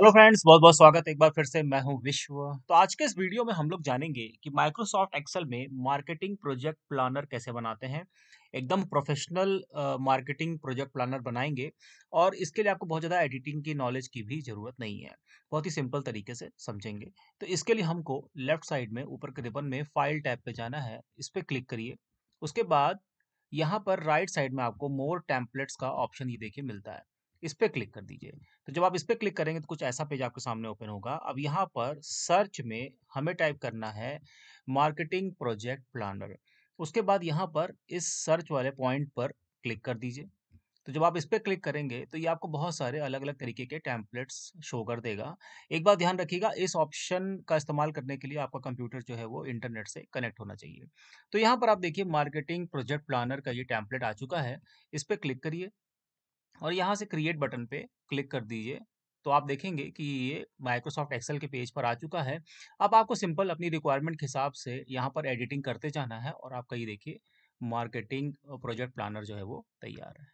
hello friends बहुत बहुत स्वागत एक बार फिर से मैं हूं विश्व तो आज के इस वीडियो में हम लोग जानेंगे कि माइक्रोसॉफ्ट एक्सेल में मार्केटिंग प्रोजेक्ट प्लानर कैसे बनाते हैं एकदम प्रोफेशनल मार्केटिंग प्रोजेक्ट प्लानर बनाएंगे और इसके लिए आपको बहुत ज़्यादा एडिटिंग की नॉलेज की भी ज़रूरत नहीं है बहुत ही सिंपल तरीके से समझेंगे तो इसके लिए हमको लेफ्ट साइड में ऊपर के रिबन में फाइल टैब पर जाना है इस पर क्लिक करिए उसके बाद यहाँ पर राइट साइड में आपको मोर टैंपलेट्स का ऑप्शन ये देखिए मिलता है इस पर क्लिक कर दीजिए तो जब आप इस पर क्लिक करेंगे तो कुछ ऐसा पेज आपके सामने ओपन होगा अब यहाँ पर सर्च में हमें टाइप करना है मार्केटिंग प्रोजेक्ट प्लानर उसके बाद यहाँ पर इस सर्च वाले पॉइंट पर क्लिक कर दीजिए तो जब आप इस पर क्लिक करेंगे तो ये आपको बहुत सारे अलग अलग तरीके के टैंपलेट्स शो कर देगा एक बात ध्यान रखिएगा इस ऑप्शन का इस्तेमाल करने के लिए आपका कंप्यूटर जो है वो इंटरनेट से कनेक्ट होना चाहिए तो यहाँ पर आप देखिए मार्केटिंग प्रोजेक्ट प्लानर का ये टैंपलेट आ चुका है इस पर क्लिक करिए और यहाँ से क्रिएट बटन पे क्लिक कर दीजिए तो आप देखेंगे कि ये माइक्रोसॉफ्ट एक्सेल के पेज पर आ चुका है अब आपको सिंपल अपनी रिक्वायरमेंट के हिसाब से यहाँ पर एडिटिंग करते जाना है और आपका ये देखिए मार्केटिंग प्रोजेक्ट प्लानर जो है वो तैयार है